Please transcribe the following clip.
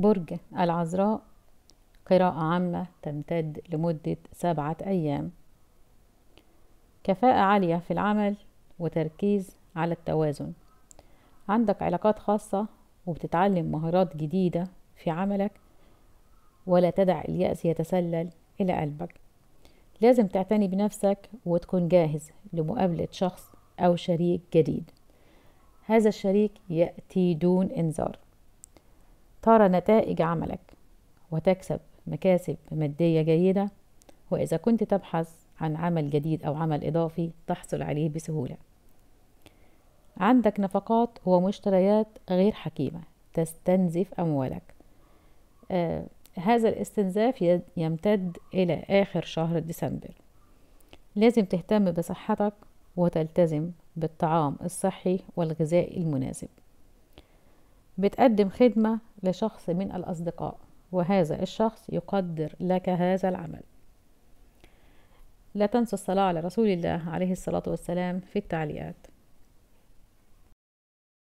برج العذراء قراءة عامة تمتد لمدة سبعة أيام كفاءة عالية في العمل وتركيز على التوازن عندك علاقات خاصة وبتتعلم مهارات جديدة في عملك ولا تدع اليأس يتسلل إلى قلبك لازم تعتني بنفسك وتكون جاهز لمقابلة شخص أو شريك جديد هذا الشريك يأتي دون إنذار ترى نتائج عملك وتكسب مكاسب مادية جيدة وإذا كنت تبحث عن عمل جديد أو عمل إضافي تحصل عليه بسهولة عندك نفقات ومشتريات غير حكيمة تستنزف أموالك آه هذا الاستنزاف يمتد إلى آخر شهر ديسمبر لازم تهتم بصحتك وتلتزم بالطعام الصحي والغذاء المناسب بتقدم خدمة لشخص من الأصدقاء وهذا الشخص يقدر لك هذا العمل لا تنسوا الصلاة على رسول الله عليه الصلاة والسلام في التعليقات